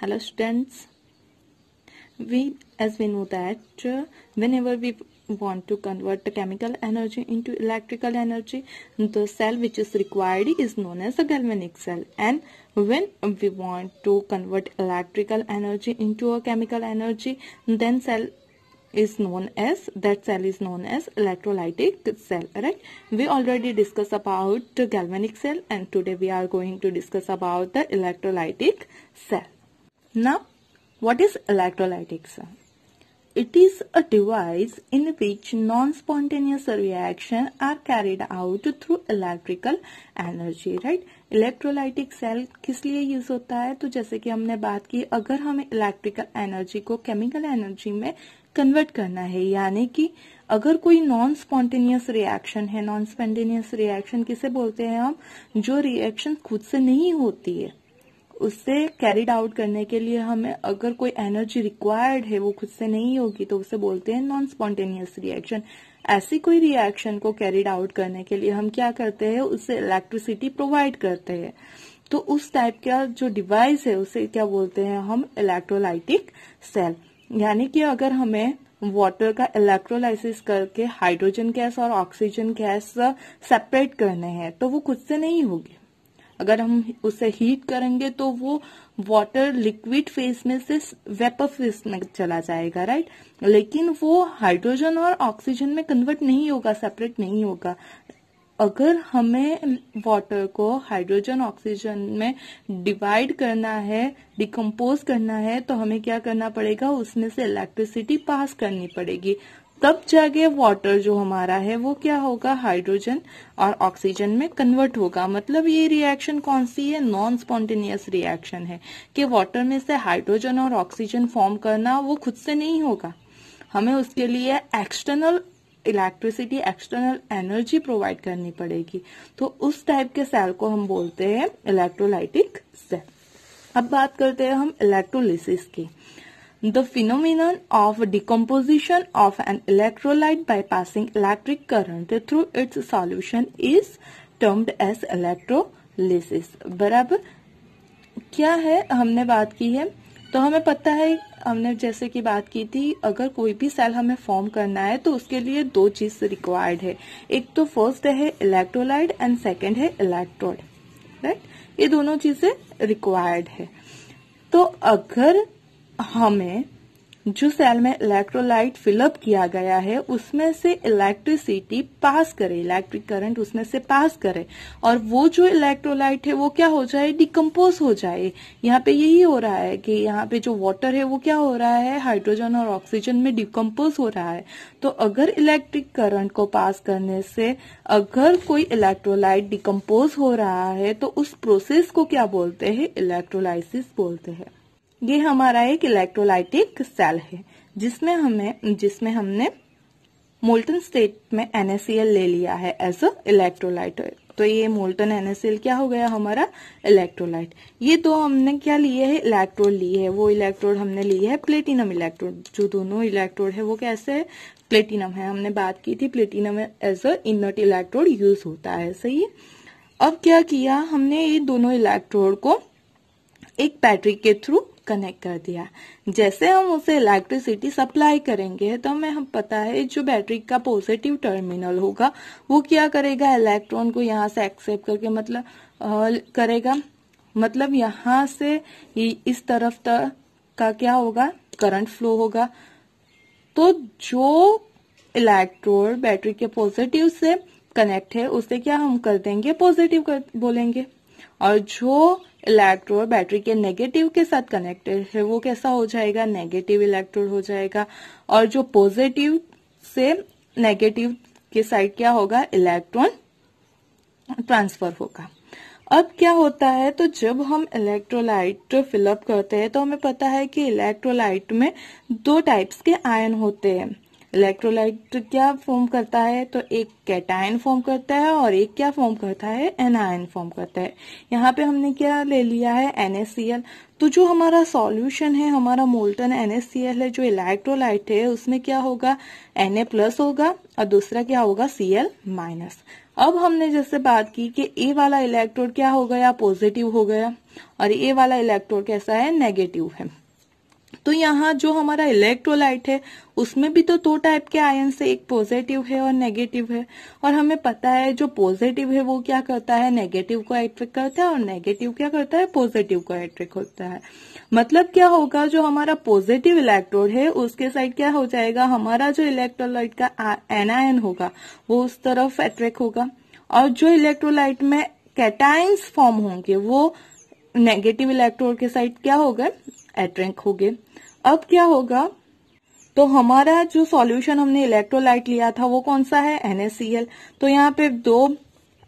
hello students we as we know that uh, whenever we want to convert the chemical energy into electrical energy the cell which is required is known as a galvanic cell and when we want to convert electrical energy into a chemical energy then cell is known as that cell is known as electrolytic cell right we already discussed about the galvanic cell and today we are going to discuss about the electrolytic cell Now, what is electrolytics? It is a device in which non-spontaneous reactions are carried out through electrical energy, right? Electrolytic cell किस लिए use होता है तो जैसे कि हमने बात की अगर हमें इलेक्ट्रिकल एनर्जी को केमिकल एनर्जी में कन्वर्ट करना है यानी कि अगर कोई नॉन स्पॉन्टेनियस रिएक्शन है नॉन स्पॉन्टेनियस रिएक्शन किसे बोलते हैं हम जो रिएक्शन खुद से नहीं होती है उसे कैरिड आउट करने के लिए हमें अगर कोई एनर्जी रिक्वायर्ड है वो खुद से नहीं होगी तो उसे बोलते हैं नॉन स्पॉन्टेनियस रिएक्शन ऐसी कोई रिएक्शन को कैरिड आउट करने के लिए हम क्या करते हैं उसे इलेक्ट्रिसिटी प्रोवाइड करते हैं तो उस टाइप का जो डिवाइस है उसे क्या बोलते हैं हम इलेक्ट्रोलाइटिक सेल यानी कि अगर हमें वाटर का इलेक्ट्रोलाइसिस करके हाइड्रोजन गैस और ऑक्सीजन गैस सेपरेट करने हैं तो वो खुद से नहीं होगी अगर हम उसे हीट करेंगे तो वो वाटर लिक्विड फेज में से वेपर फेज में चला जाएगा राइट लेकिन वो हाइड्रोजन और ऑक्सीजन में कन्वर्ट नहीं होगा सेपरेट नहीं होगा अगर हमें वाटर को हाइड्रोजन ऑक्सीजन में डिवाइड करना है डिकम्पोज करना है तो हमें क्या करना पड़ेगा उसमें से इलेक्ट्रिसिटी पास करनी पड़ेगी तब जाके वाटर जो हमारा है वो क्या होगा हाइड्रोजन और ऑक्सीजन में कन्वर्ट होगा मतलब ये रिएक्शन कौन सी है नॉन स्पॉन्टेनियस रिएक्शन है कि वाटर में से हाइड्रोजन और ऑक्सीजन फॉर्म करना वो खुद से नहीं होगा हमें उसके लिए external electricity external energy provide करनी पड़ेगी तो उस टाइप के सेल को हम बोलते हैं इलेक्ट्रोलाइटिक सेल अब बात करते हैं हम इलेक्ट्रोलिसिस की the phenomenon of decomposition of an electrolyte by passing electric current through its solution is termed as electrolysis बराबर क्या है हमने बात की है तो हमें पता है हमने जैसे कि बात की थी अगर कोई भी सेल हमें फॉर्म करना है तो उसके लिए दो चीज रिक्वायर्ड है एक तो फर्स्ट है इलेक्ट्रोलाइट एंड सेकंड है इलेक्ट्रोड राइट ये दोनों चीजें रिक्वायर्ड है तो अगर हमें जो सेल में इलेक्ट्रोलाइट फिलअप किया गया है उसमें से इलेक्ट्रिसिटी पास करे इलेक्ट्रिक करंट उसमें से पास करे और वो जो इलेक्ट्रोलाइट है वो क्या हो जाए डिकम्पोज हो जाए यहाँ पे यही हो रहा है कि यहाँ पे जो वाटर है वो क्या हो रहा है हाइड्रोजन और ऑक्सीजन में डिकम्पोज हो रहा है तो अगर इलेक्ट्रिक करंट को पास करने से अगर कोई इलेक्ट्रोलाइट डिकम्पोज हो रहा है तो उस प्रोसेस को क्या बोलते हैं इलेक्ट्रोलाइसिस बोलते हैं ये हमारा एक इलेक्ट्रोलाइटिक सेल है जिसमें हमें जिसमें हमने मोल्टन स्टेट में एनएसएल ले लिया है एज अ इलेक्ट्रोलाइट तो ये मोल्टन एनएसएल क्या हो गया हमारा इलेक्ट्रोलाइट ये तो हमने क्या लिए है इलेक्ट्रोड लिए है वो इलेक्ट्रोड हमने लिए है प्लेटिनम इलेक्ट्रोड जो दोनों इलेक्ट्रोड है वो कैसे है प्लेटिनम है हमने बात की थी platinum as a inert electrode use होता है सही अब क्या किया हमने ये दोनों इलेक्ट्रोड को एक बैटरी के थ्रू कनेक्ट कर दिया जैसे हम उसे इलेक्ट्रिसिटी सप्लाई करेंगे तो हमें हम पता है जो बैटरी का पॉजिटिव टर्मिनल होगा वो क्या करेगा इलेक्ट्रॉन को यहाँ से एक्सेप्ट करके मतलब आ, करेगा मतलब यहाँ से इस तरफ तक का क्या होगा करंट फ्लो होगा तो जो इलेक्ट्रोड बैटरी के पॉजिटिव से कनेक्ट है उसे क्या हम कर देंगे पॉजिटिव कर बोलेंगे और जो इलेक्ट्रोड बैटरी के नेगेटिव के साथ कनेक्टेड है वो कैसा हो जाएगा नेगेटिव इलेक्ट्रोड हो जाएगा और जो पॉजिटिव से नेगेटिव के साइड क्या होगा इलेक्ट्रॉन ट्रांसफर होगा अब क्या होता है तो जब हम इलेक्ट्रोलाइट फिलअप करते हैं तो हमें पता है कि इलेक्ट्रोलाइट में दो टाइप्स के आयन होते हैं इलेक्ट्रोलाइट क्या फॉर्म करता है तो एक कैटायन फॉर्म करता है और एक क्या फॉर्म करता है एनायन फॉर्म करता है यहाँ पे हमने क्या ले लिया है एनएससीएल तो जो हमारा सॉल्यूशन है हमारा मोल्टन एनएससीएल है जो इलेक्ट्रोलाइट है उसमें क्या होगा एन प्लस होगा और दूसरा क्या होगा सीएल माइनस अब हमने जैसे बात की कि ए वाला इलेक्ट्रोड क्या हो गया पॉजिटिव हो गया और ए वाला इलेक्ट्रोड कैसा है नेगेटिव है तो यहाँ जो हमारा इलेक्ट्रोलाइट है उसमें भी तो दो टाइप के आयन से एक पॉजिटिव है और नेगेटिव है और हमें पता है जो पॉजिटिव है वो क्या करता है नेगेटिव को अट्रैक्ट करता है और नेगेटिव क्या करता है पॉजिटिव को अट्रैक्ट होता है मतलब क्या होगा जो हमारा पॉजिटिव इलेक्ट्रोड है उसके साइड क्या हो जाएगा हमारा जो इलेक्ट्रोलाइट का एनआईन होगा वो उस तरफ अट्रैक्ट होगा और जो इलेक्ट्रोलाइट में कैटाइन्स फॉर्म होंगे वो नेगेटिव इलेक्ट्रोड के साइड क्या होगा एट रैंक हो गए अब क्या होगा तो हमारा जो सॉल्यूशन हमने इलेक्ट्रोलाइट लिया था वो कौन सा है NaCl तो यहाँ पे दो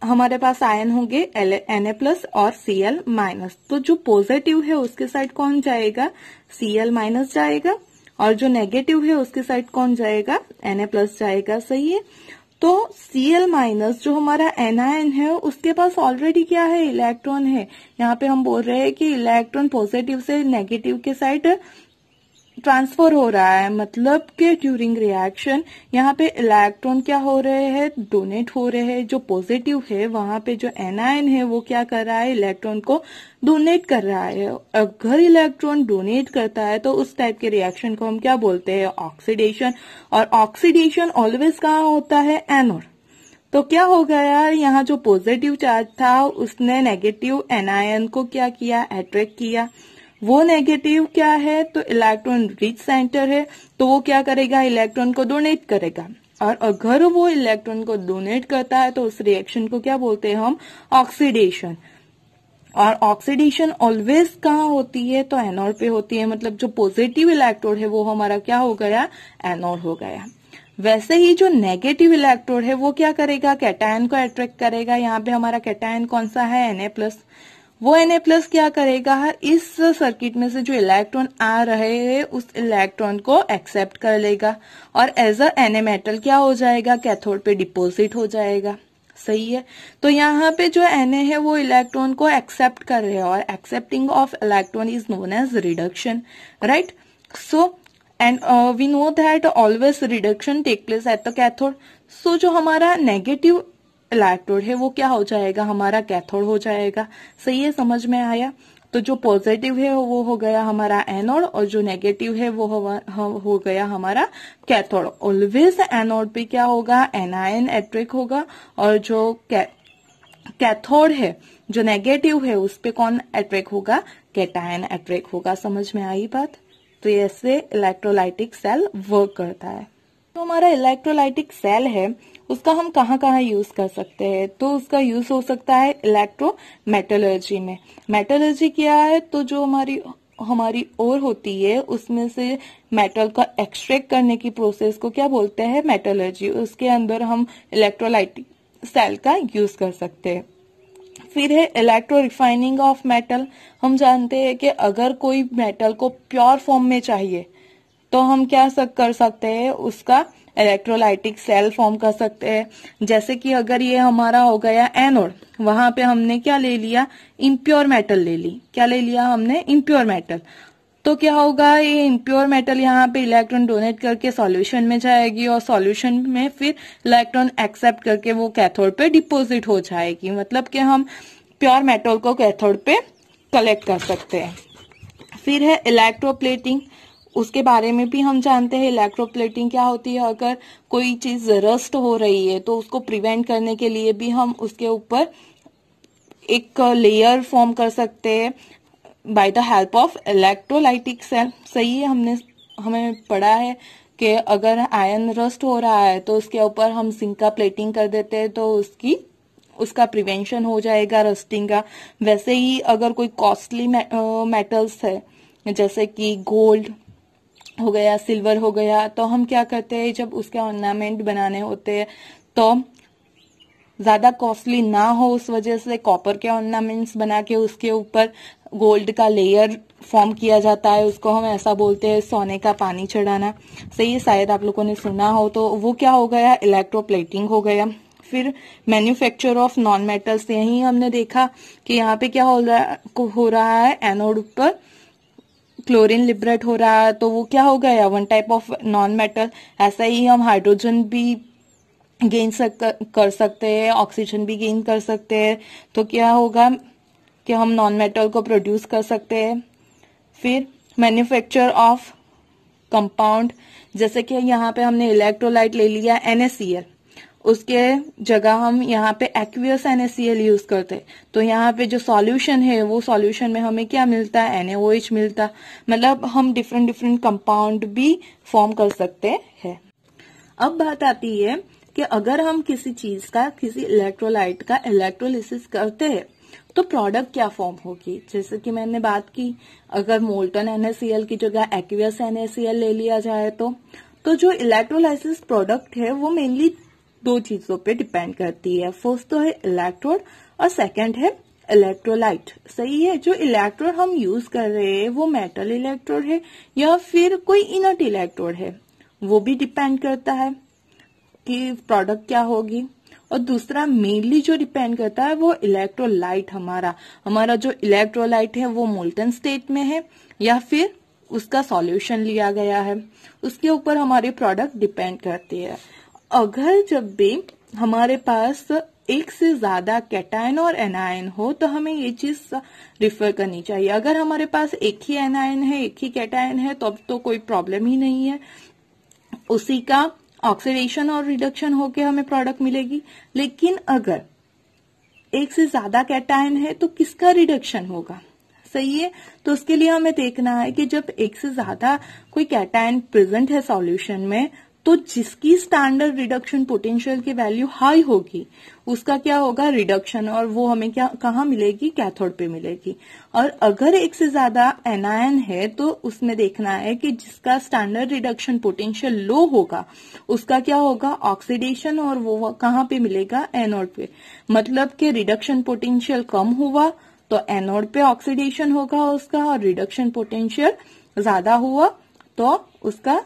हमारे पास आयन होंगे एन ए प्लस और Cl- माइनस तो जो पॉजिटिव है उसके साइड कौन जाएगा Cl- माइनस जाएगा और जो नेगेटिव है उसके साइड कौन जाएगा एन ए प्लस जाएगा सही है तो Cl- माइनस जो हमारा एनआईन है उसके पास ऑलरेडी क्या है इलेक्ट्रॉन है यहाँ पे हम बोल रहे हैं कि इलेक्ट्रॉन पॉजिटिव से नेगेटिव के साइड ट्रांसफर हो रहा है मतलब के ड्यूरिंग रिएक्शन यहाँ पे इलेक्ट्रॉन क्या हो रहे हैं डोनेट हो रहे हैं जो पॉजिटिव है वहां पे जो एनआईन है वो क्या कर रहा है इलेक्ट्रॉन को डोनेट कर रहा है अगर इलेक्ट्रॉन डोनेट करता है तो उस टाइप के रिएक्शन को हम क्या बोलते हैं ऑक्सीडेशन और ऑक्सीडेशन ऑलवेज कहाँ होता है एनोड तो क्या हो गया यहाँ जो पॉजिटिव चार्ज था उसने नेगेटिव एनआईन को क्या किया एट्रैक्ट किया वो नेगेटिव क्या है तो इलेक्ट्रॉन रिच सेंटर है तो वो क्या करेगा इलेक्ट्रॉन को डोनेट करेगा और अगर वो इलेक्ट्रॉन को डोनेट करता है तो उस रिएक्शन को क्या बोलते हैं हम ऑक्सीडेशन और ऑक्सीडेशन ऑलवेज कहाँ होती है तो एनोड पे होती है मतलब जो पॉजिटिव इलेक्ट्रोड है वो हमारा क्या हो गया एनोड हो गया वैसे ही जो नेगेटिव इलेक्ट्रोड है वो क्या करेगा कैटायन को अट्रैक्ट करेगा यहाँ पे हमारा कैटायन कौन सा है एन ए प्लस वो एन प्लस क्या करेगा इस सर्किट में से जो इलेक्ट्रॉन आ रहे हैं उस इलेक्ट्रॉन को एक्सेप्ट कर लेगा और as a N A metal क्या हो जाएगा कैथोड पे डिपोजिट हो जाएगा सही है तो यहाँ पे जो एन ए है वो इलेक्ट्रॉन को एक्सेप्ट कर रहे हैं और accepting of electron is known as reduction right so and we know that always reduction take place at the cathode so जो हमारा नेगेटिव इलेक्ट्रोड है वो क्या हो जाएगा हमारा कैथोड हो जाएगा सही है समझ में आया तो जो पॉजिटिव है वो हो गया हमारा एनोड और जो नेगेटिव है वो हो गया हमारा कैथोड ऑलवेज एनोड पे क्या होगा एनायन एट्रिक होगा और जो कैथोड है जो नेगेटिव है उस पर कौन एट्रैक होगा कैटायन एट्रैक होगा समझ में आई बात तो ऐसे इलेक्ट्रोलाइटिक सेल वर्क करता है तो हमारा इलेक्ट्रोलाइटिक सेल है उसका हम कहाँ कहाँ यूज कर सकते हैं तो उसका यूज हो सकता है इलेक्ट्रो मेटलर्जी में मेटलर्जी क्या है तो जो हमारी हमारी ओर होती है उसमें से मेटल का एक्सट्रैक्ट करने की प्रोसेस को क्या बोलते हैं मेटलर्जी उसके अंदर हम इलेक्ट्रोलाइट सेल का यूज कर सकते हैं फिर है इलेक्ट्रो रिफाइनिंग ऑफ मेटल हम जानते हैं कि अगर कोई मेटल को प्योर फॉर्म में चाहिए तो हम क्या कर सकते हैं उसका इलेक्ट्रोलाइटिक सेल फॉर्म कर सकते हैं जैसे कि अगर ये हमारा हो गया एनोड वहां पे हमने क्या ले लिया इम्प्योर मेटल ले ली क्या ले लिया हमने इम्प्योर मेटल तो क्या होगा ये इम्प्योर मेटल यहाँ पे इलेक्ट्रॉन डोनेट करके सॉल्यूशन में जाएगी और सॉल्यूशन में फिर इलेक्ट्रॉन एक्सेप्ट करके वो कैथोड पे डिपोजिट हो जाएगी मतलब कि हम प्योर मेटल को कैथोड पे कलेक्ट कर सकते हैं फिर है इलेक्ट्रोप्लेटिंग उसके बारे में भी हम जानते हैं इलेक्ट्रोप्लेटिंग क्या होती है अगर कोई चीज रस्ट हो रही है तो उसको प्रिवेंट करने के लिए भी हम उसके ऊपर एक लेयर फॉर्म कर सकते हैं by the help of electrolytic cell सही है हमने हमें पढ़ा है कि अगर आयन रस्ट हो रहा है तो उसके ऊपर हम सिंका प्लेटिंग कर देते हैं तो उसकी उसका प्रिवेंशन हो जाएगा रस्टिंग का वैसे ही अगर कोई कॉस्टली मेटल्स है जैसे कि गोल्ड हो गया सिल्वर हो गया तो हम क्या करते हैं जब उसके ऑर्नामेंट बनाने होते हैं तो ज़्यादा कॉस्टली ना हो उस वजह से कॉपर के ऑर्नामेंट्स बना के उसके ऊपर गोल्ड का लेयर फॉर्म किया जाता है उसको हम ऐसा बोलते हैं सोने का पानी चढ़ाना सही है शायद आप लोगों ने सुना हो तो वो क्या हो गया इलेक्ट्रोप्लेटिंग हो गया फिर मैन्युफैक्चर ऑफ नॉन मेटल्स यही हमने देखा कि यहाँ पे क्या हो रहा हो रहा है एनोड पर क्लोरीन लिबरेट हो रहा है तो वो क्या हो गया one type of non metal ऐसा ही हम हाइड्रोजन भी गेन सक, कर सकते हैं ऑक्सीजन भी गेन कर सकते हैं तो क्या होगा कि हम नॉन मेटल को प्रोड्यूस कर सकते हैं फिर मैन्युफैक्चर ऑफ कंपाउंड जैसे कि यहाँ पे हमने इलेक्ट्रोलाइट ले लिया एनएससीएल उसके जगह हम यहाँ पे एक्वियस एनएससीएल यूज करते तो यहाँ पे जो सॉल्यूशन है वो सॉल्यूशन में हमें क्या मिलता है एनएओएच मिलता मतलब हम डिफरेंट डिफरेंट कंपाउंड भी फॉर्म कर सकते हैं अब बात आती है कि अगर हम किसी चीज का किसी इलेक्ट्रोलाइट का इलेक्ट्रोलिसिस करते हैं तो प्रोडक्ट क्या फॉर्म होगी जैसे कि मैंने बात की अगर मोल्टन एनएसीएल की जगह एक्वियस एनएसीएल ले लिया जाए तो तो जो इलेक्ट्रोलाइसिस प्रोडक्ट है वो मेनली दो चीजों पे डिपेंड करती है फर्स्ट तो है इलेक्ट्रोड और सेकंड है इलेक्ट्रोलाइट सही है जो इलेक्ट्रोड हम यूज कर रहे हैं वो मेटल इलेक्ट्रोड है या फिर कोई इनट इलेक्ट्रोड है वो भी डिपेंड करता है कि प्रोडक्ट क्या होगी और दूसरा मेनली जो डिपेंड करता है वो इलेक्ट्रोलाइट हमारा हमारा जो इलेक्ट्रोलाइट है वो मोल्टन स्टेट में है या फिर उसका सॉल्यूशन लिया गया है उसके ऊपर हमारे प्रोडक्ट डिपेंड करती है अगर जब भी हमारे पास एक से ज्यादा कैटायन और एनायन हो तो हमें ये चीज रिफर करनी चाहिए अगर हमारे पास एक ही एनायन है एक ही कैटायन है तो अब तो कोई प्रॉब्लम ही नहीं है उसी का ऑक्सीडेशन और रिडक्शन होके हमें प्रोडक्ट मिलेगी लेकिन अगर एक से ज्यादा कैटायन है तो किसका रिडक्शन होगा सही है तो उसके लिए हमें देखना है कि जब एक से ज्यादा कोई कैटायन प्रेजेंट है सॉल्यूशन में तो जिसकी स्टैंडर्ड रिडक्शन पोटेंशियल की वैल्यू हाई होगी उसका क्या होगा रिडक्शन और वो हमें क्या कहा मिलेगी कैथोड पे मिलेगी और अगर एक से ज्यादा एनायन है तो उसमें देखना है कि जिसका स्टैंडर्ड रिडक्शन पोटेंशियल लो होगा उसका क्या होगा ऑक्सीडेशन और वो कहाँ पे मिलेगा एनोड पे मतलब कि रिडक्शन पोटेंशियल कम हुआ तो एनोड पे ऑक्सीडेशन होगा उसका और रिडक्शन पोटेंशियल ज्यादा हुआ तो उसका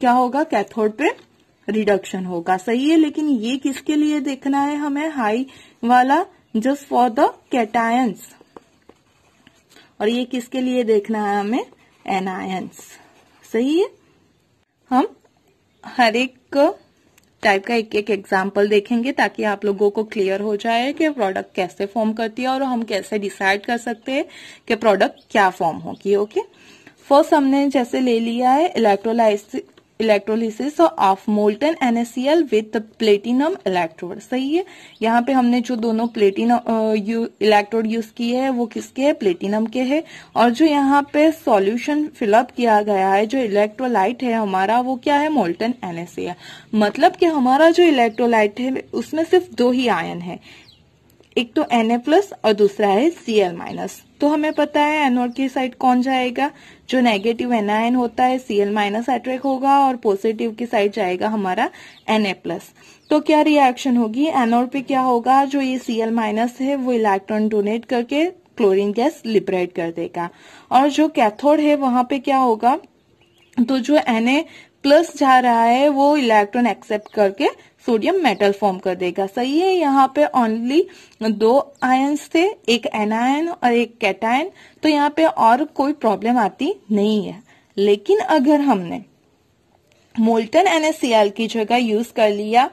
क्या होगा कैथोड पे रिडक्शन होगा सही है लेकिन ये किसके लिए देखना है हमें हाई वाला जस्ट फॉर द कैटायंस और ये किसके लिए देखना है हमें एनायंस सही है हम हर एक टाइप का एक एक एग्जाम्पल देखेंगे ताकि आप लोगों को क्लियर हो जाए कि प्रोडक्ट कैसे फॉर्म करती है और हम कैसे डिसाइड कर सकते हैं कि प्रोडक्ट क्या फॉर्म होगी ओके फर्स्ट हमने जैसे ले लिया है electrolysis electrolysis of molten NSL with platinum electrode सही है यहाँ पे हमने जो दोनों प्लेटिनम इलेक्ट्रोड यूज किए हैं वो किसके है प्लेटिनम के है और जो यहाँ पे सॉल्यूशन फिलअप किया गया है जो इलेक्ट्रोलाइट है हमारा वो क्या है मोल्टन एनएसएल मतलब कि हमारा जो इलेक्ट्रोलाइट है उसमें सिर्फ दो ही आयन है एक तो एन ए प्लस और दूसरा है सी एल माइनस तो हमें पता है एनोड की साइड कौन जाएगा जो नेगेटिव एनआईन होता है सी एल माइनस एट्रैक्ट होगा और पॉजिटिव की साइड जाएगा हमारा एन ए प्लस तो क्या रिएक्शन होगी एनोड पे क्या होगा जो ये सी एल माइनस है वो इलेक्ट्रॉन डोनेट करके क्लोरीन गैस लिबरेट कर देगा और जो कैथोड है वहां पे क्या होगा तो जो एन ए प्लस जा रहा है वो इलेक्ट्रॉन एक्सेप्ट करके सोडियम मेटल फॉर्म कर देगा सही है यहाँ पे ओनली दो आयन्स थे एक एनायन और एक कैटायन तो यहाँ पे और कोई प्रॉब्लम आती नहीं है लेकिन अगर हमने मोल्टन एनएसीएल की जगह यूज कर लिया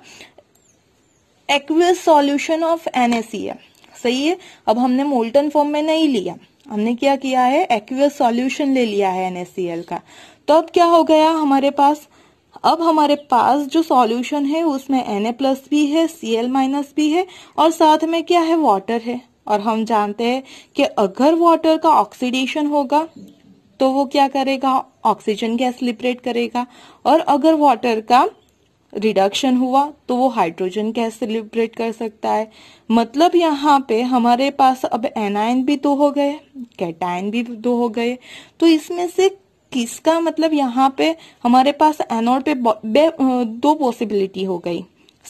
एक्वियस सॉल्यूशन ऑफ एनएसीएल सही है अब हमने मोल्टन फॉर्म में नहीं लिया हमने क्या किया है एक्वियस सॉल्यूशन ले लिया है एनएसीएल का तो अब क्या हो गया हमारे पास अब हमारे पास जो सॉल्यूशन है उसमें एन ए प्लस भी है सी एल माइनस भी है और साथ में क्या है वाटर है और हम जानते हैं कि अगर वाटर का ऑक्सीडेशन होगा तो वो क्या करेगा ऑक्सीजन गैस लिपरेट करेगा और अगर वाटर का रिडक्शन हुआ तो वो हाइड्रोजन गैस लिबरेट कर सकता है मतलब यहाँ पे हमारे पास अब एनायन भी दो हो गए कैटायन भी दो हो गए तो इसमें से किसका मतलब यहाँ पे हमारे पास एनोड पे दो पॉसिबिलिटी हो गई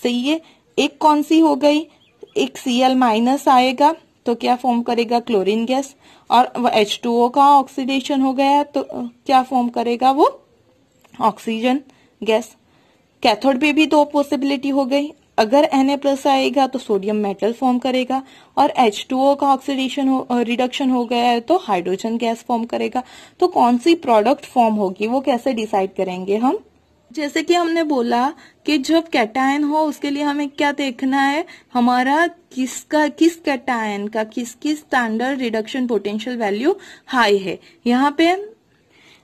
सही है एक कौन सी हो गई एक सी एल माइनस आएगा तो क्या फॉर्म करेगा क्लोरीन गैस और एच टू ओ का ऑक्सीडेशन हो गया तो क्या फॉर्म करेगा वो ऑक्सीजन गैस कैथोड पे भी दो पॉसिबिलिटी हो गई अगर एन प्लस आएगा तो सोडियम मेटल फॉर्म करेगा और एच टू ओ का ऑक्सीडेशन रिडक्शन हो गया है तो हाइड्रोजन गैस फॉर्म करेगा तो कौन सी प्रोडक्ट फॉर्म होगी वो कैसे डिसाइड करेंगे हम जैसे कि हमने बोला कि जब कैटायन हो उसके लिए हमें क्या देखना है हमारा किसका किस कैटायन का किस किस standard reduction potential value high है यहाँ पे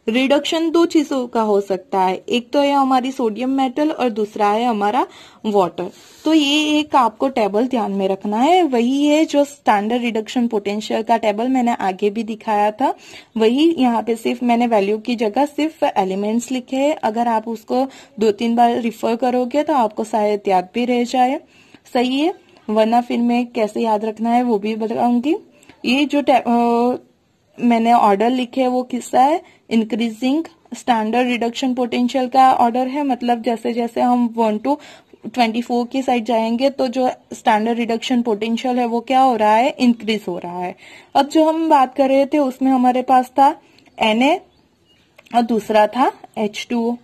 रिडक्शन दो चीजों का हो सकता है एक तो है हमारी सोडियम मेटल और दूसरा है हमारा वाटर तो ये एक आपको टेबल ध्यान में रखना है वही है जो स्टैंडर्ड रिडक्शन पोटेंशियल का टेबल मैंने आगे भी दिखाया था वही यहाँ पे सिर्फ मैंने वैल्यू की जगह सिर्फ एलिमेंट्स लिखे है अगर आप उसको दो तीन बार रिफर करोगे तो आपको शायद याद भी रह जाए सही है वरना फिर मैं कैसे याद रखना है वो भी बताऊंगी ये जो मैंने ऑर्डर लिखे है वो किसका है इंक्रीजिंग स्टैंडर्ड रिडक्शन पोटेंशियल का ऑर्डर है मतलब जैसे जैसे हम वन टू ट्वेंटी फोर की साइड जाएंगे तो जो स्टैंडर्ड रिडक्शन पोटेंशियल है वो क्या हो रहा है इंक्रीज हो रहा है अब जो हम बात कर रहे थे उसमें हमारे पास था एन और दूसरा था एच टू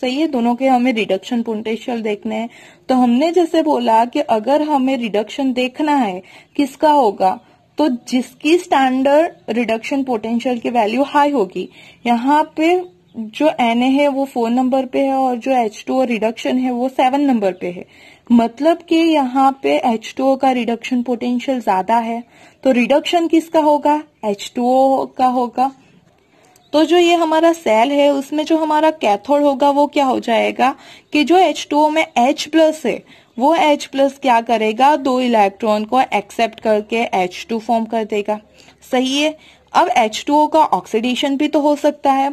सही है दोनों के हमें रिडक्शन पोटेंशियल देखने हैं तो हमने जैसे बोला कि अगर हमें रिडक्शन देखना है किसका होगा तो जिसकी स्टैंडर्ड रिडक्शन पोटेंशियल की वैल्यू हाई होगी यहाँ पे जो एन है वो फोर नंबर पे है और जो एच टू रिडक्शन है वो सेवन नंबर पे है मतलब कि यहाँ पे एच टू का रिडक्शन पोटेंशियल ज्यादा है तो रिडक्शन किसका होगा एच टू का होगा तो जो ये हमारा सेल है उसमें जो हमारा कैथोड होगा वो क्या हो जाएगा कि जो एच टू में एच प्लस है वो H प्लस क्या करेगा दो इलेक्ट्रॉन को एक्सेप्ट करके H2 फॉर्म कर देगा सही है अब H2O का ऑक्सीडेशन भी तो हो सकता है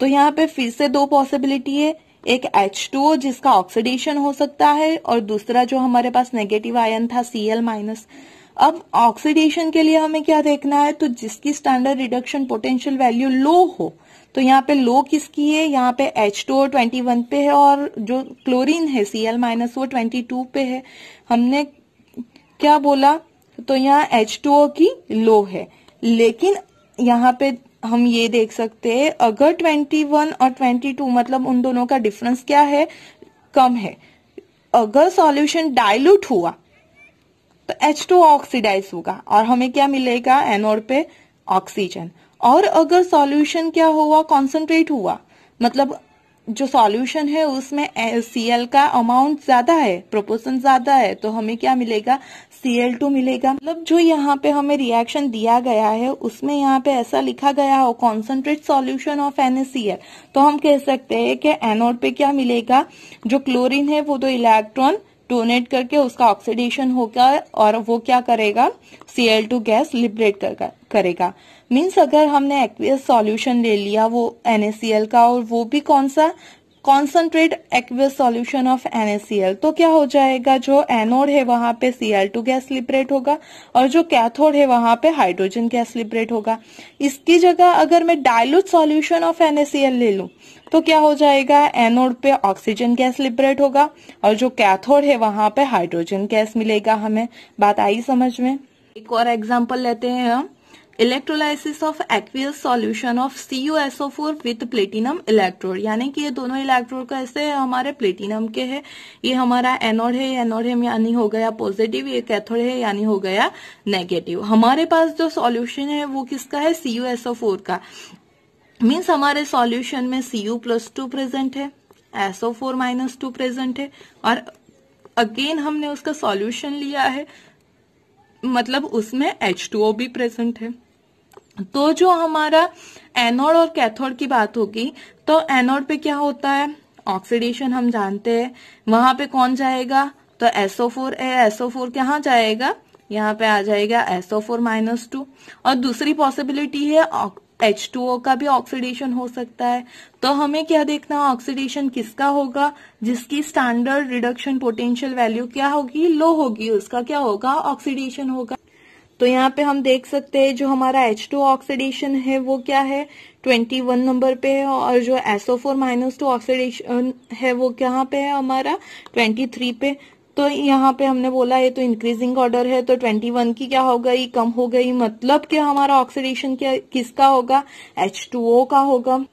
तो यहाँ पे फिर से दो पॉसिबिलिटी है एक H2O जिसका ऑक्सीडेशन हो सकता है और दूसरा जो हमारे पास नेगेटिव आयन था Cl माइनस अब ऑक्सीडेशन के लिए हमें क्या देखना है तो जिसकी standard reduction potential value low हो तो यहाँ पे लो किसकी है यहाँ पे एच टू ट्वेंटी वन पे है और जो क्लोरीन है सी एल माइनस वो ट्वेंटी टू पे है हमने क्या बोला तो यहाँ एच टू की लो है लेकिन यहाँ पे हम ये देख सकते हैं अगर ट्वेंटी वन और ट्वेंटी टू मतलब उन दोनों का डिफरेंस क्या है कम है अगर सॉल्यूशन डाइल्यूट हुआ तो एच टू ऑक्सीडाइज होगा और हमें क्या मिलेगा एनोड पे ऑक्सीजन और अगर सॉल्यूशन क्या हुआ कॉन्सेंट्रेट हुआ मतलब जो सॉल्यूशन है उसमें सीएल का अमाउंट ज्यादा है प्रोपोर्शन ज्यादा है तो हमें क्या मिलेगा सीएल टू मिलेगा मतलब जो यहाँ पे हमें रिएक्शन दिया गया है उसमें यहाँ पे ऐसा लिखा गया हो कॉन्सेंट्रेट सॉल्यूशन ऑफ एन तो हम कह सकते हैं कि एनोड पे क्या मिलेगा जो क्लोरीन है वो तो इलेक्ट्रॉन डोनेट करके उसका ऑक्सीडेशन होगा और वो क्या करेगा सीएल टू गैस लिबरेट करेगा मीन्स अगर हमने एक्वियस सॉल्यूशन ले लिया वो एनएसीएल का और वो भी कौन सा concentrate aqueous solution of NACL तो क्या हो जाएगा जो एनोड है वहां पे सीएल टू गैस लिबरेट होगा और जो कैथोड है वहां पे हाइड्रोजन गैस लिबरेट होगा इसकी जगह अगर मैं डायलूट सॉल्यूशन ऑफ एनएसीएल ले लू तो क्या हो जाएगा एनोड पे ऑक्सीजन गैस लिबरेट होगा और जो कैथोड है वहां पे हाइड्रोजन गैस मिलेगा हमें बात आई समझ में एक और एग्जाम्पल लेते हैं हम electrolysis of aqueous solution of four with platinum electrode यानी कि ये दोनों इलेक्ट्रोड कैसे है हमारे प्लेटिनम के है ये हमारा एनोड है एनोड यानी हो गया पॉजिटिव ये कैथोड है यानी हो गया नेगेटिव हमारे पास जो सॉल्यूशन है वो किसका है फोर का मीन्स हमारे सॉल्यूशन में यू प्लस टू प्रेजेंट है SO four minus two present है और अगेन हमने उसका सॉल्यूशन लिया है मतलब उसमें एच टू ओ भी प्रेजेंट है तो जो हमारा एनोड और कैथोड की बात होगी तो एनोड पे क्या होता है ऑक्सीडेशन हम जानते हैं वहां पे कौन जाएगा तो एसओ फोर एसओ फोर कहाँ जाएगा यहाँ पे आ जाएगा एसओ फोर माइनस टू और दूसरी पॉसिबिलिटी है एच टू ओ का भी ऑक्सीडेशन हो सकता है तो हमें क्या देखना है ऑक्सीडेशन किसका होगा जिसकी स्टैंडर्ड रिडक्शन पोटेंशियल वैल्यू क्या होगी लो होगी उसका क्या होगा ऑक्सीडेशन होगा तो यहाँ पे हम देख सकते हैं जो हमारा एच टू ऑक्सीडेशन है वो क्या है ट्वेंटी वन नंबर पे है और जो SO four minus two oxidation है वो कहाँ पे है हमारा ट्वेंटी थ्री पे तो यहाँ पे हमने बोला ये तो इंक्रीजिंग ऑर्डर है तो 21 की क्या हो गई कम हो गई मतलब कि हमारा ऑक्सीडेशन क्या किसका होगा H2O का होगा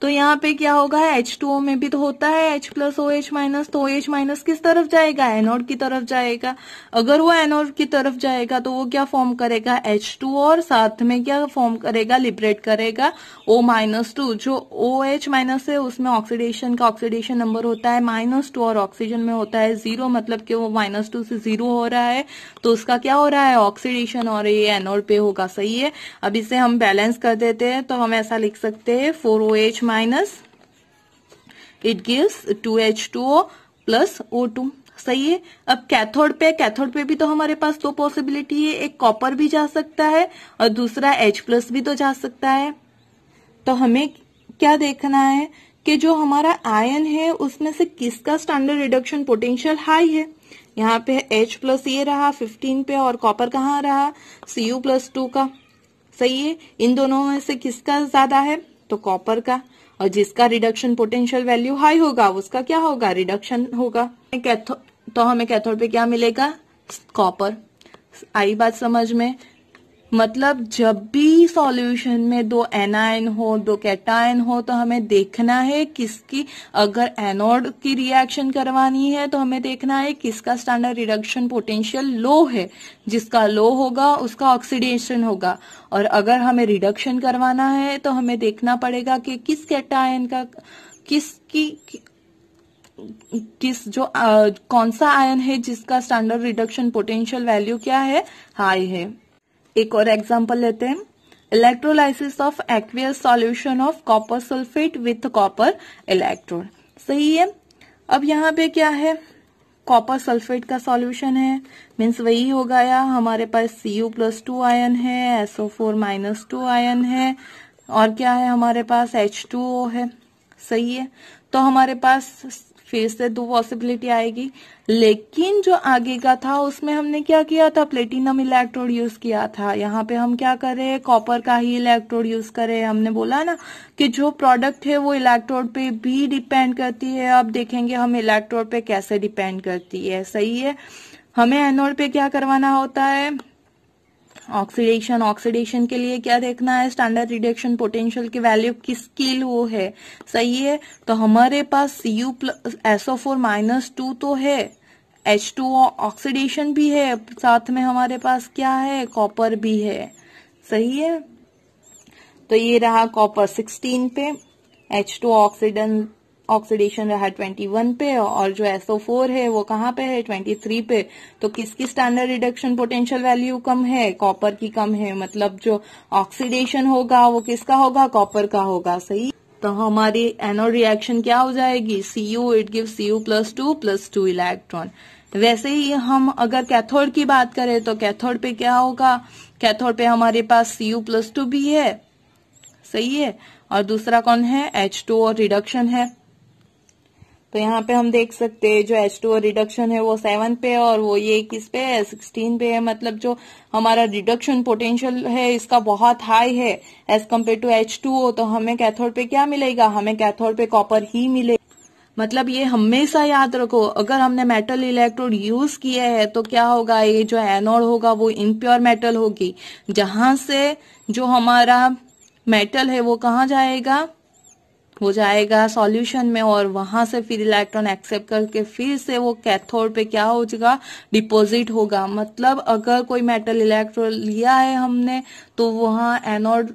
तो यहाँ पे क्या होगा एच टू ओ में भी तो होता है H plus O H minus तो एच माइनस किस तरफ जाएगा एनोड की तरफ जाएगा अगर वो एनोड की तरफ जाएगा तो वो क्या फॉर्म करेगा एच टू और साथ में क्या फॉर्म करेगा लिबरेट करेगा ओ माइनस टू जो ओ एच माइनस है उसमें ऑक्सीडेशन का ऑक्सीडेशन नंबर होता है माइनस टू और ऑक्सीजन में होता है जीरो मतलब कि वो माइनस टू से जीरो हो रहा है तो उसका क्या हो रहा है ऑक्सीडेशन और ये एनोड पे होगा सही है अब इसे हम बैलेंस कर देते हैं तो हम ऐसा लिख सकते हैं four O H minus it gives two H two O plus O two सही है अब कैथोड पे कैथोड पे भी तो हमारे पास दो पॉसिबिलिटी है एक कॉपर भी जा सकता है और दूसरा एच प्लस भी तो जा सकता है तो हमें क्या देखना है कि जो हमारा आयन है उसमें से किसका स्टैंडर्ड रिडक्शन पोटेंशियल हाई है यहाँ पे एच प्लस ये रहा 15 पे और कॉपर कहाँ रहा यू प्लस टू का सही है इन दोनों में से किसका ज्यादा है तो कॉपर का और जिसका रिडक्शन पोटेंशियल वैल्यू हाई होगा उसका क्या होगा रिडक्शन होगा तो हमें कैथोड पे क्या मिलेगा कॉपर आई बात समझ में मतलब जब भी सॉल्यूशन में दो एनायन हो दो कैटायन हो तो हमें देखना है किसकी अगर एनोड की रिएक्शन करवानी है तो हमें देखना है किसका स्टैंडर्ड रिडक्शन पोटेंशियल लो है जिसका लो होगा उसका ऑक्सीडेशन होगा और अगर हमें रिडक्शन करवाना है तो हमें देखना पड़ेगा कि किस कैटायन का किसकी किस जो आ, कौन सा आयन है जिसका स्टैंडर्ड रिडक्शन पोटेंशियल वैल्यू क्या है हाई है एक और एग्जाम्पल लेते हैं electrolysis of aqueous solution of copper sulphate with copper electrode सही है अब यहाँ पे क्या है कॉपर सल्फेट का सॉल्यूशन है मीन्स वही हो गया हमारे पास C U plus two ion है SO four minus two ion है और क्या है हमारे पास एच टू ओ है सही है तो हमारे पास फिर से दो पॉसिबिलिटी आएगी लेकिन जो आगे का था उसमें हमने क्या किया था प्लेटिनम इलेक्ट्रोड यूज किया था यहाँ पे हम क्या करें कॉपर का ही इलेक्ट्रोड यूज करें हमने बोला ना कि जो प्रोडक्ट है वो इलेक्ट्रोड पे भी डिपेंड करती है अब देखेंगे हम इलेक्ट्रोड पे कैसे डिपेंड करती है सही है हमें एनोड पे क्या करवाना होता है ऑक्सीडेशन ऑक्सीडेशन के लिए क्या देखना है स्टैंडर्ड रिडक्शन पोटेंशियल की वैल्यू की स्केल वो है सही है तो हमारे पास C U plus SO four minus two तो है एच टू ऑक्सीडेशन भी है साथ में हमारे पास क्या है कॉपर भी है सही है तो ये रहा कॉपर सिक्सटीन पे एच टू ऑक्सीडेंट ऑक्सीडेशन रहा 21 पे और जो SO4 है वो कहाँ पे है 23 पे तो किसकी स्टैंडर्ड रिडक्शन पोटेंशियल वैल्यू कम है कॉपर की कम है मतलब जो ऑक्सीडेशन होगा वो किसका होगा कॉपर का होगा सही तो हमारी एनोड रिएक्शन क्या हो जाएगी C U it give C U plus two plus two electron वैसे ही हम अगर कैथोड की बात करें तो कैथोड पे क्या होगा कैथोड पे हमारे पास सी यू प्लस टू भी है सही है और दूसरा कौन है एच टू और रिडक्शन है तो यहाँ पे हम देख सकते हैं जो एच टू रिडक्शन है वो सेवन पे है और वो ये किस पे है सिक्सटीन पे है मतलब जो हमारा रिडक्शन पोटेंशियल है इसका बहुत हाई है as compare to H two तो हमें कैथोड पे क्या मिलेगा हमें कैथोड पे कॉपर ही मिलेगा मतलब ये हमेशा याद रखो अगर हमने मेटल इलेक्ट्रोड यूज किया है तो क्या होगा ये जो एनोड होगा वो इनप्योर मेटल होगी जहां से जो हमारा मेटल है वो कहाँ जाएगा हो जाएगा सॉल्यूशन में और वहां से फिर इलेक्ट्रॉन एक्सेप्ट करके फिर से वो कैथोड पे क्या हो जाएगा डिपोजिट होगा मतलब अगर कोई मेटल इलेक्ट्रॉन लिया है हमने तो वहां एनोड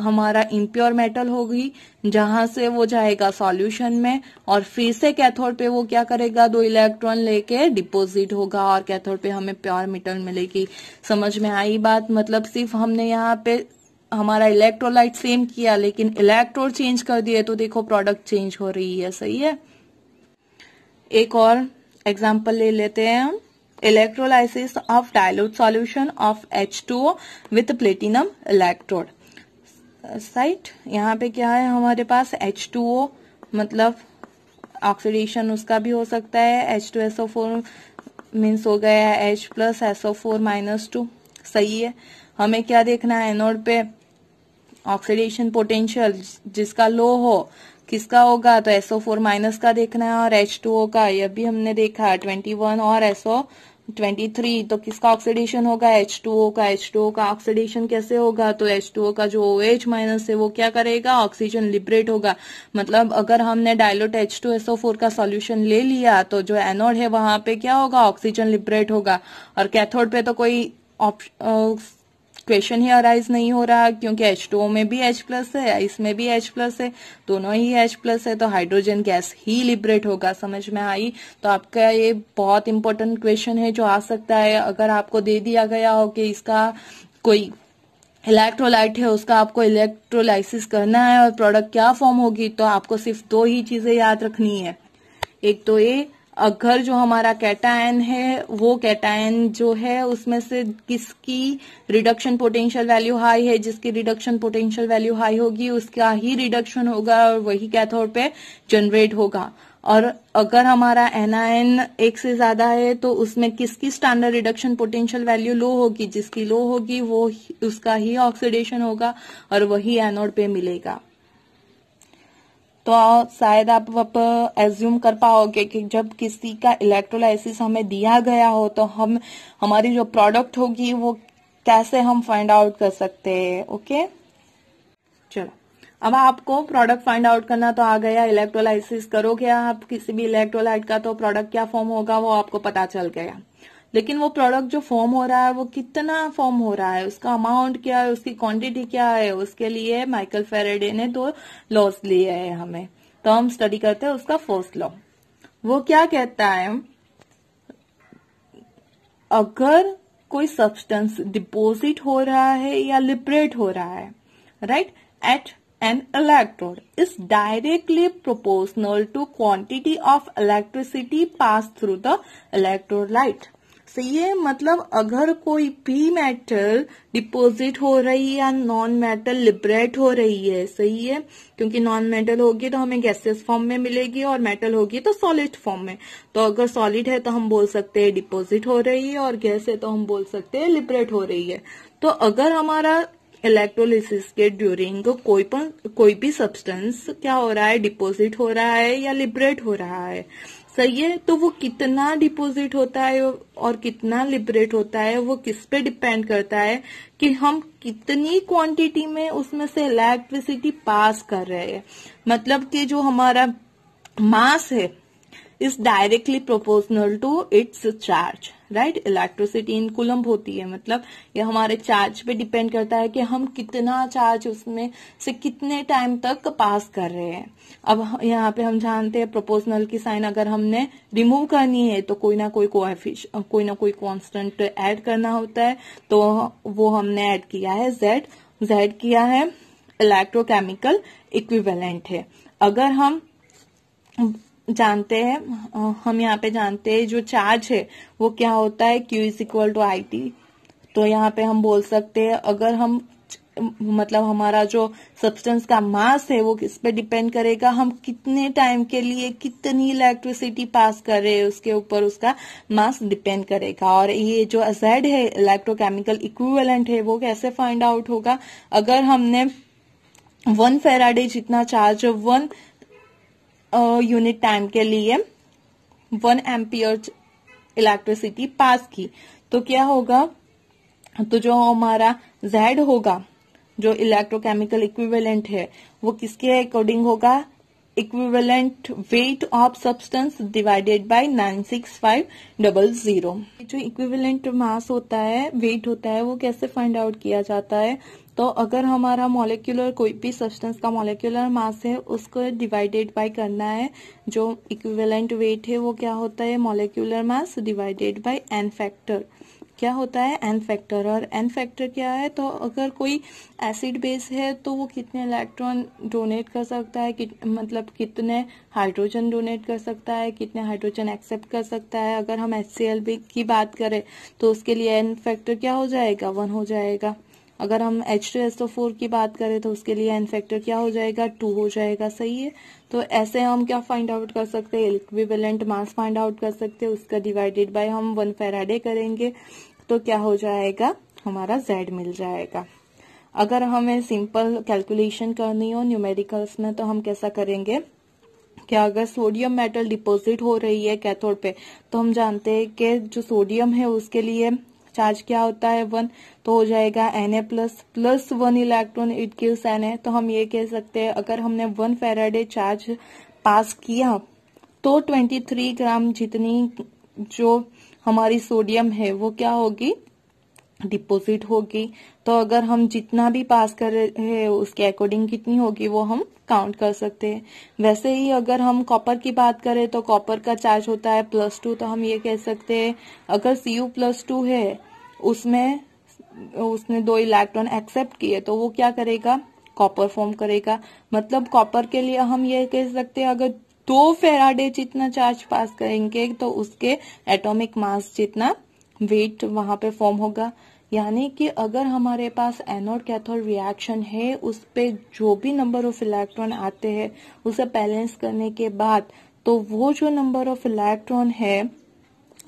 हमारा इम्प्योर मेटल होगी जहां से वो जाएगा सॉल्यूशन में और फिर से कैथोड पे वो क्या करेगा दो इलेक्ट्रॉन लेके डिपॉजिट होगा और कैथोड पे हमें प्योर मेटल मिलेगी समझ में आई बात मतलब सिर्फ हमने यहाँ पे हमारा इलेक्ट्रोलाइट सेम किया लेकिन इलेक्ट्रोड चेंज कर दिए तो देखो प्रोडक्ट चेंज हो रही है सही है एक और एग्जाम्पल ले लेते हैं हम electrolysis of dilute solution of H two with platinum electrode site यहाँ पे क्या है हमारे पास एच टू ओ मतलब ऑक्सीडेशन उसका भी हो सकता है H two SO four means हो गया है H plus SO four minus two सही है हमें क्या देखना है एनोड पे ऑक्सीडेशन पोटेंशियल जिसका लो हो किसका होगा तो एसओ फोर माइनस का देखना है और एच टू ओ का यह भी हमने देखा ट्वेंटी वन और एसओ ट्वेंटी थ्री तो किसका ऑक्सीडेशन होगा एच टू ओ का एच टू ओ का ऑक्सीडेशन कैसे होगा तो एच टू ओ का जो ओ एच माइनस है वो क्या करेगा ऑक्सीजन लिबरेट होगा मतलब अगर हमने dilute H two SO four का सॉल्यूशन ले लिया तो जो एनोड है वहां पे क्या होगा ऑक्सीजन लिबरेट होगा और कैथोड पे तो कोई ऑप्शन क्वेश्चन ही अराइज नहीं हो रहा क्योंकि एच में भी एच प्लस है इसमें भी एच प्लस है दोनों ही एच प्लस है तो हाइड्रोजन गैस ही लिबरेट होगा समझ में आई तो आपका ये बहुत इंपॉर्टेंट क्वेश्चन है जो आ सकता है अगर आपको दे दिया गया हो कि इसका कोई इलेक्ट्रोलाइट है उसका आपको इलेक्ट्रोलाइसिस करना है और प्रोडक्ट क्या फॉर्म होगी तो आपको सिर्फ दो ही चीजें याद रखनी है एक तो ये अगर जो हमारा कैटायन है वो कैटायन जो है उसमें से किसकी रिडक्शन पोटेंशियल वैल्यू हाई है जिसकी रिडक्शन पोटेंशियल वैल्यू हाई होगी उसका ही रिडक्शन होगा और वही कैथोड पे जनरेट होगा और अगर हमारा एनायन एक से ज्यादा है तो उसमें किसकी standard reduction potential value low होगी जिसकी लो होगी वो उसका ही ऑक्सीडेशन होगा और वही एनोड पे मिलेगा तो शायद आप, आप एज्यूम कर पाओगे कि जब किसी का इलेक्ट्रोलाइसिस हमें दिया गया हो तो हम हमारी जो प्रोडक्ट होगी वो कैसे हम फाइंड आउट कर सकते हैं ओके चलो अब आपको प्रोडक्ट फाइंड आउट करना तो आ गया इलेक्ट्रोलाइसिस करोगे आप किसी भी इलेक्ट्रोलाइट का तो प्रोडक्ट क्या फॉर्म होगा वो आपको पता चल गया लेकिन वो प्रोडक्ट जो फॉर्म हो रहा है वो कितना फॉर्म हो रहा है उसका अमाउंट क्या है उसकी क्वांटिटी क्या है उसके लिए माइकल फेरेडे ने दो लॉस लिए है हमें तो हम स्टडी करते हैं उसका फर्स्ट लॉ वो क्या कहता है अगर कोई सब्सटेंस डिपोजिट हो रहा है या लिबरेट हो रहा है right at an electrode is directly proportional to quantity of electricity pass through the electrolyte सीए मतलब अगर कोई भी मेटल डिपोजिट हो रही है या नॉन मेटल लिबरेट हो रही है सही है क्योंकि नॉन मेटल होगी तो हमें गैसेस फॉर्म में मिलेगी और मेटल होगी तो सॉलिड फॉर्म में तो अगर सॉलिड है तो हम बोल सकते हैं डिपोजिट हो रही है और गैस है तो हम बोल सकते हैं लिबरेट हो रही है तो अगर हमारा इलेक्ट्रोलिसिस के ड्यूरिंग कोई पर कोई भी सब्सटेंस क्या हो रहा है डिपोजिट हो रहा है या लिबरेट हो रहा है सही है तो वो कितना डिपोजिट होता है और कितना लिबरेट होता है वो किस पे डिपेंड करता है कि हम कितनी क्वांटिटी में उसमें से इलेक्ट्रिसिटी पास कर रहे हैं मतलब कि जो हमारा मास है is directly proportional to its charge right electricity in coulomb होती है मतलब ये हमारे चार्ज पे डिपेंड करता है कि हम कितना चार्ज उसमें से कितने टाइम तक पास कर रहे हैं अब यहाँ पे हम जानते हैं प्रोपोर्शनल की साइन अगर हमने रिमूव करनी है तो कोई ना कोई कोफिश कोई ना कोई कांस्टेंट ऐड करना होता है तो वो हमने ऐड किया है जेड जेड किया है इलेक्ट्रोकेमिकल इक्विवेलेंट है अगर हम जानते हैं हम यहाँ पे जानते हैं जो चार्ज है वो क्या होता है Q is equal to I T तो यहाँ पे हम बोल सकते हैं अगर हम मतलब हमारा जो सब्सटेंस का मास है वो किस पे डिपेंड करेगा हम कितने टाइम के लिए कितनी इलेक्ट्रिसिटी पास कर रहे हैं उसके ऊपर उसका मास डिपेंड करेगा और ये जो अजेड है इलेक्ट्रोकेमिकल इक्विवेलेंट है वो कैसे फाइंड आउट होगा अगर हमने वन फेराडे जितना चार्ज वन यूनिट टाइम के लिए वन एम्पियर इलेक्ट्रिसिटी पास की तो क्या होगा तो जो हमारा जेड होगा जो इलेक्ट्रोकेमिकल इक्विवेलेंट है वो किसके अकॉर्डिंग होगा equivalent weight of substance divided by nine six five double zero जो इक्विवेलेंट मास होता है वेट होता है वो कैसे फाइंड आउट किया जाता है तो अगर हमारा मॉलिक्यूलर कोई भी सब्सटेंस का मॉलिक्यूलर मास है उसको डिवाइडेड बाय करना है जो इक्विवेलेंट वेट है वो क्या होता है molecular mass divided by N factor क्या होता है एन फैक्टर और एन फैक्टर क्या है तो अगर कोई एसिड बेस है तो वो कितने इलेक्ट्रॉन डोनेट कर सकता है कि, मतलब कितने हाइड्रोजन डोनेट कर सकता है कितने हाइड्रोजन एक्सेप्ट कर सकता है अगर हम एच की बात करें तो उसके लिए एन फैक्टर क्या हो जाएगा वन हो जाएगा अगर हम एच टू फोर की बात करें तो उसके लिए एन फैक्टर क्या हो जाएगा टू हो जाएगा सही है तो ऐसे हम क्या फाइंड आउट कर सकते हैं इक्विवेलेंट मास फाइंड आउट कर सकते हैं उसका डिवाइडेड बाय हम वन फेराडे करेंगे तो क्या हो जाएगा हमारा जेड मिल जाएगा अगर हमें सिंपल कैलकुलेशन करनी हो न्यूमेरिकल्स में तो हम कैसा करेंगे क्या अगर सोडियम मेटल डिपॉजिट हो रही है कैथोड पे तो हम जानते हैं कि जो सोडियम है उसके लिए चार्ज क्या होता है वन तो हो जाएगा N A plus plus one electron it gives N A तो हम ये कह सकते हैं अगर हमने वन फेराडे चार्ज पास किया तो 23 ग्राम जितनी जो हमारी सोडियम है वो क्या होगी डिपोजिट होगी तो अगर हम जितना भी पास कर रहे हैं उसके अकॉर्डिंग कितनी होगी वो हम काउंट कर सकते हैं वैसे ही अगर हम कॉपर की बात करें तो कॉपर का चार्ज होता है प्लस टू तो हम ये कह सकते हैं अगर सी यू प्लस टू है उसमें उसने दो इलेक्ट्रॉन एक्सेप्ट किए तो वो क्या करेगा कॉपर फॉर्म करेगा मतलब कॉपर के लिए हम ये कह सकते हैं अगर दो फेराडे जितना चार्ज पास करेंगे तो उसके एटॉमिक मास जितना वेट वहां पे फॉर्म होगा यानी कि अगर हमारे पास एनोड कैथोड रिएक्शन है उस पे जो भी नंबर ऑफ इलेक्ट्रॉन आते हैं उसे बैलेंस करने के बाद तो वो जो नंबर ऑफ इलेक्ट्रॉन है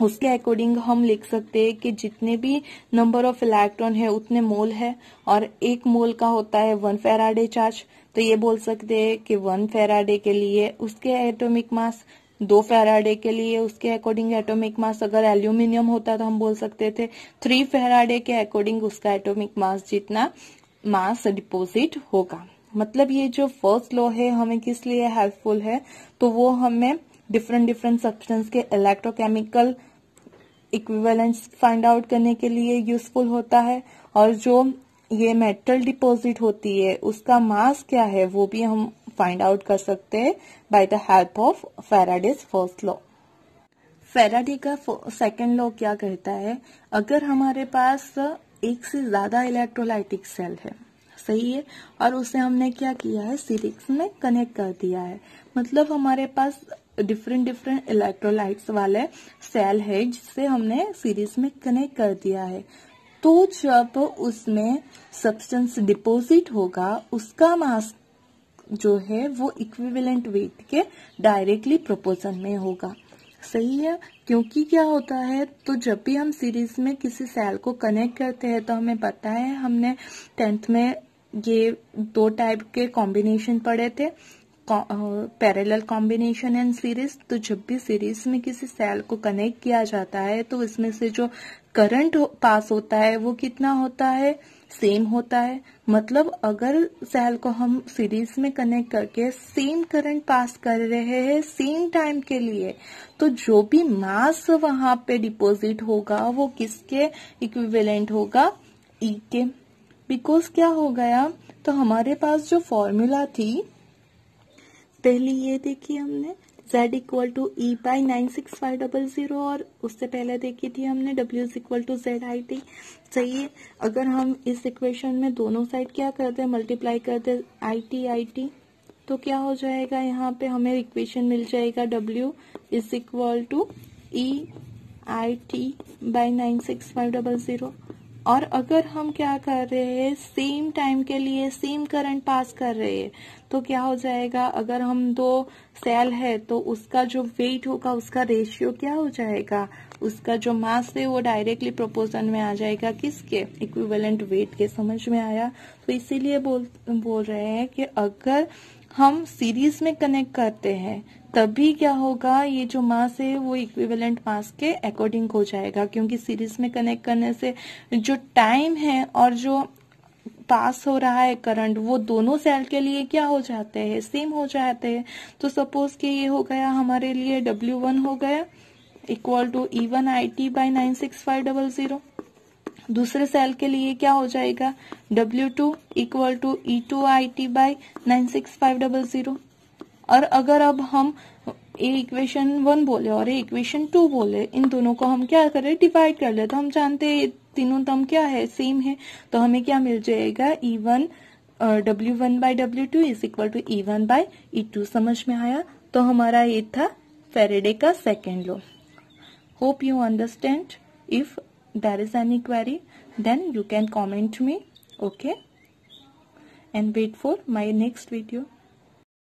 उसके अकॉर्डिंग हम लिख सकते हैं कि जितने भी नंबर ऑफ इलेक्ट्रॉन है उतने मोल है और एक मोल का होता है वन फेराडे चार्ज तो ये बोल सकते हैं कि वन फेराडे के लिए उसके एटॉमिक मास दो फेराडे के लिए उसके अकॉर्डिंग एटॉमिक मास अगर एल्यूमिनियम होता तो हम बोल सकते थे थ्री फेराडे के अकॉर्डिंग उसका एटोमिक मास जितना मास डिपोजिट होगा मतलब ये जो फर्स्ट लॉ है हमें किस लिए हेल्पफुल है तो वो हमें डिफरेंट डिफरेंट सब्सटेंस के इलेक्ट्रोकेमिकल इक्विवेलेंस फाइंड आउट करने के लिए यूजफुल होता है और जो ये मेटल डिपॉजिट होती है उसका मास क्या है वो भी हम फाइंड आउट कर सकते हैं by the help of Faraday's first law Faraday का सेकेंड लॉ क्या कहता है अगर हमारे पास एक से ज्यादा इलेक्ट्रोलाइटिक सेल है सही है और उसे हमने क्या किया है सीरीज में कनेक्ट कर दिया है मतलब हमारे पास डिफरेंट डिफरेंट इलेक्ट्रोलाइट्स वाले सेल है जिसे हमने सीरीज में कनेक्ट कर दिया है तो जब उसमें सब्सटेंस डिपोजिट होगा उसका मास जो है वो इक्विवेलेंट वेट के डायरेक्टली प्रोपोर्शन में होगा सही है क्योंकि क्या होता है तो जब भी हम सीरीज में किसी सेल को कनेक्ट करते हैं तो हमें पता है हमने टेंथ में ये दो टाइप के कॉम्बिनेशन पढ़े थे पैरेलल कॉम्बिनेशन एंड सीरीज तो जब भी सीरीज में किसी सेल को कनेक्ट किया जाता है तो इसमें से जो करंट पास होता है वो कितना होता है सेम होता है मतलब अगर सेल को हम सीरीज में कनेक्ट करके सेम करंट पास कर रहे हैं सेम टाइम के लिए तो जो भी मास वहां पे डिपॉजिट होगा वो किसके इक्विवेलेंट होगा ई e के बिकॉज क्या हो गया तो हमारे पास जो फॉर्मूला थी पहली ये देखी हमने z equal to E by nine six five double zero और उससे पहले देखी थी हमने w is equal to Z I T चाहिए अगर हम इस इक्वेशन में दोनों साइड क्या करते हैं मल्टीप्लाई करते आई टी आई टी तो क्या हो जाएगा यहाँ पे हमें इक्वेशन मिल जाएगा w is equal to E I T by nine six five double zero और अगर हम क्या कर रहे हैं सेम टाइम के लिए सेम करंट पास कर रहे हैं तो क्या हो जाएगा अगर हम दो सेल है तो उसका जो वेट होगा उसका रेशियो क्या हो जाएगा उसका जो मास है वो डायरेक्टली प्रोपोर्शन में आ जाएगा किसके इक्विवेलेंट वेट के समझ में आया तो इसीलिए बोल बोल रहे हैं कि अगर हम सीरीज में कनेक्ट करते हैं तभी क्या होगा ये जो मास है वो इक्विवेलेंट मास के अकॉर्डिंग हो जाएगा क्योंकि सीरीज में कनेक्ट करने से जो टाइम है और जो पास हो रहा है करंट वो दोनों सेल के लिए क्या हो जाते हैं सेम हो जाते हैं तो सपोज कि ये हो गया हमारे लिए डब्ल्यू वन हो गया equal to E one I T by nine six five double zero दूसरे सेल के लिए क्या हो जाएगा W two equal to E two I T by nine six five double zero और अगर अब हम ए इक्वेशन वन बोले और ए इक्वेशन टू बोले इन दोनों को हम क्या करें डिवाइड कर ले तो हम जानते हैं तीनों टर्म क्या है सेम है तो हमें क्या मिल जाएगा E one W one by W two is equal to E one by E two समझ में आया तो हमारा ये था फेरेडे का second law hope you understand if there is any query then you can comment me okay and wait for my next video